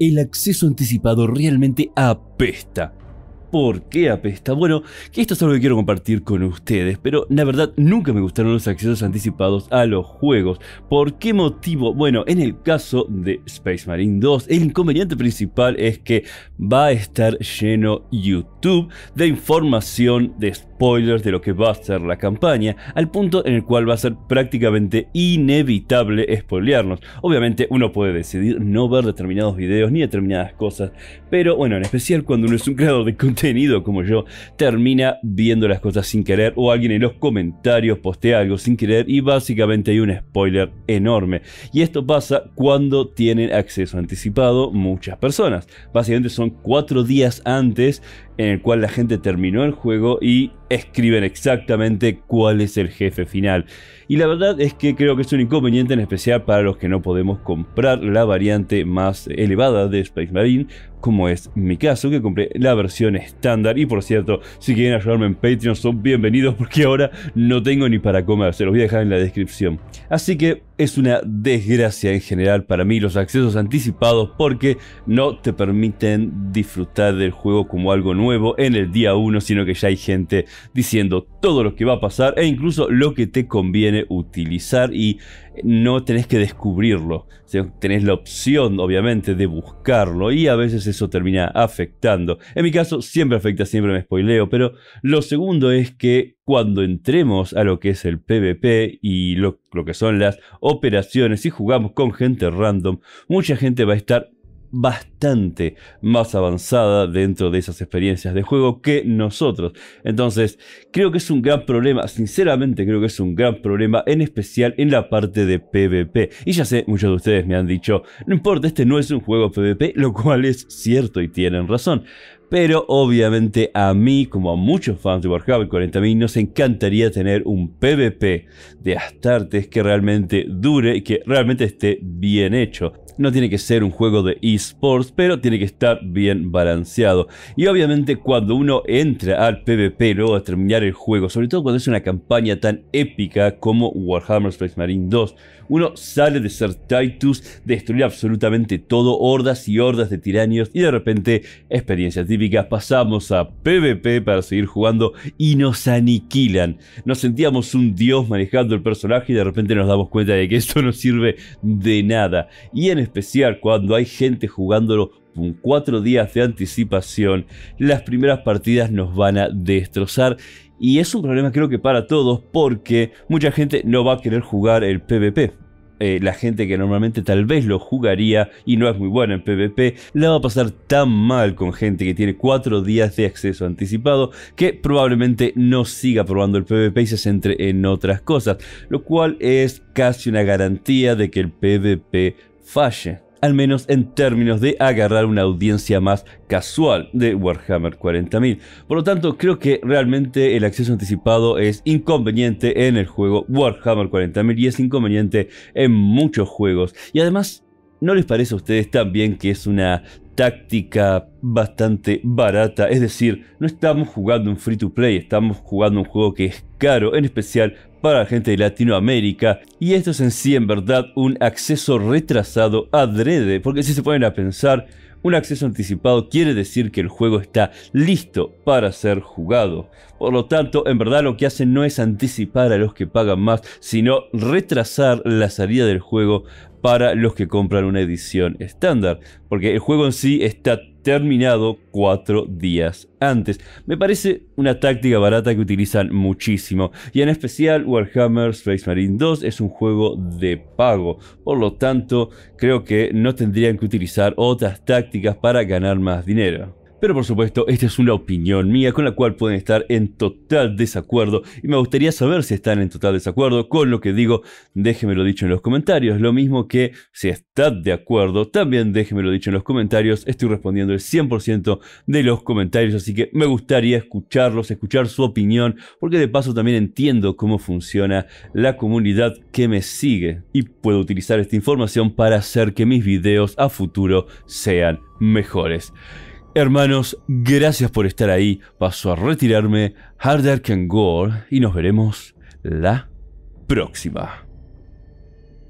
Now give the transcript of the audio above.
el acceso anticipado realmente apesta. ¿Por qué apesta? Bueno, que esto es algo que quiero compartir con ustedes, pero la verdad nunca me gustaron los accesos anticipados a los juegos. ¿Por qué motivo? Bueno, en el caso de Space Marine 2, el inconveniente principal es que va a estar lleno YouTube de información de spoilers de lo que va a ser la campaña, al punto en el cual va a ser prácticamente inevitable spoilearnos. Obviamente uno puede decidir no ver determinados videos ni determinadas cosas, pero bueno, en especial cuando uno es un creador de contenido como yo, termina viendo las cosas sin querer o alguien en los comentarios postea algo sin querer y básicamente hay un spoiler enorme. Y esto pasa cuando tienen acceso anticipado muchas personas. Básicamente son cuatro días antes en el cual la gente terminó el juego y escriben exactamente cuál es el jefe final. Y la verdad es que creo que es un inconveniente en especial para los que no podemos comprar la variante más elevada de Space Marine, como es mi caso, que compré la versión estándar. Y por cierto, si quieren ayudarme en Patreon, son bienvenidos porque ahora no tengo ni para comer, se los voy a dejar en la descripción. Así que es una desgracia en general para mí los accesos anticipados porque no te permiten disfrutar del juego como algo nuevo en el día 1, sino que ya hay gente diciendo todo lo que va a pasar e incluso lo que te conviene utilizar y no tenés que descubrirlo. tenés la opción, obviamente, de buscarlo y a veces eso termina afectando. En mi caso, siempre afecta, siempre me spoileo, pero lo segundo es que cuando entremos a lo que es el PvP y lo, lo que son las operaciones y jugamos con gente random, mucha gente va a estar bastante más avanzada dentro de esas experiencias de juego que nosotros. Entonces, creo que es un gran problema, sinceramente creo que es un gran problema, en especial en la parte de PvP. Y ya sé, muchos de ustedes me han dicho, no importa, este no es un juego PvP, lo cual es cierto y tienen razón. Pero obviamente a mí, como a muchos fans de Warhammer 40.000, nos encantaría tener un PvP de Astartes que realmente dure y que realmente esté bien hecho. No tiene que ser un juego de esports, pero tiene que estar bien balanceado. Y obviamente cuando uno entra al PvP luego de terminar el juego, sobre todo cuando es una campaña tan épica como Warhammer Space Marine 2, uno sale de ser Titus, destruir absolutamente todo, hordas y hordas de tiranios y de repente experiencias pasamos a PvP para seguir jugando y nos aniquilan. Nos sentíamos un dios manejando el personaje y de repente nos damos cuenta de que esto no sirve de nada. Y en especial cuando hay gente jugándolo con cuatro días de anticipación, las primeras partidas nos van a destrozar. Y es un problema creo que para todos porque mucha gente no va a querer jugar el PvP. Eh, la gente que normalmente tal vez lo jugaría y no es muy buena en PvP, la va a pasar tan mal con gente que tiene 4 días de acceso anticipado que probablemente no siga probando el PvP y se centre en otras cosas, lo cual es casi una garantía de que el PvP falle al menos en términos de agarrar una audiencia más casual de Warhammer 40.000. Por lo tanto, creo que realmente el acceso anticipado es inconveniente en el juego Warhammer 40.000 y es inconveniente en muchos juegos. Y además, ¿no les parece a ustedes también que es una táctica bastante barata, es decir, no estamos jugando un free to play, estamos jugando un juego que es caro, en especial para la gente de Latinoamérica, y esto es en sí en verdad un acceso retrasado adrede, porque si se ponen a pensar, un acceso anticipado quiere decir que el juego está listo para ser jugado. Por lo tanto, en verdad lo que hacen no es anticipar a los que pagan más, sino retrasar la salida del juego para los que compran una edición estándar, porque el juego en sí está terminado cuatro días antes. Me parece una táctica barata que utilizan muchísimo, y en especial Warhammer Space Marine 2 es un juego de pago, por lo tanto creo que no tendrían que utilizar otras tácticas para ganar más dinero. Pero por supuesto, esta es una opinión mía con la cual pueden estar en total desacuerdo y me gustaría saber si están en total desacuerdo con lo que digo, déjenmelo dicho en los comentarios, lo mismo que si están de acuerdo, también déjenmelo dicho en los comentarios, estoy respondiendo el 100% de los comentarios, así que me gustaría escucharlos, escuchar su opinión, porque de paso también entiendo cómo funciona la comunidad que me sigue y puedo utilizar esta información para hacer que mis videos a futuro sean mejores. Hermanos, gracias por estar ahí. Paso a retirarme. Harder can Go, Y nos veremos la próxima.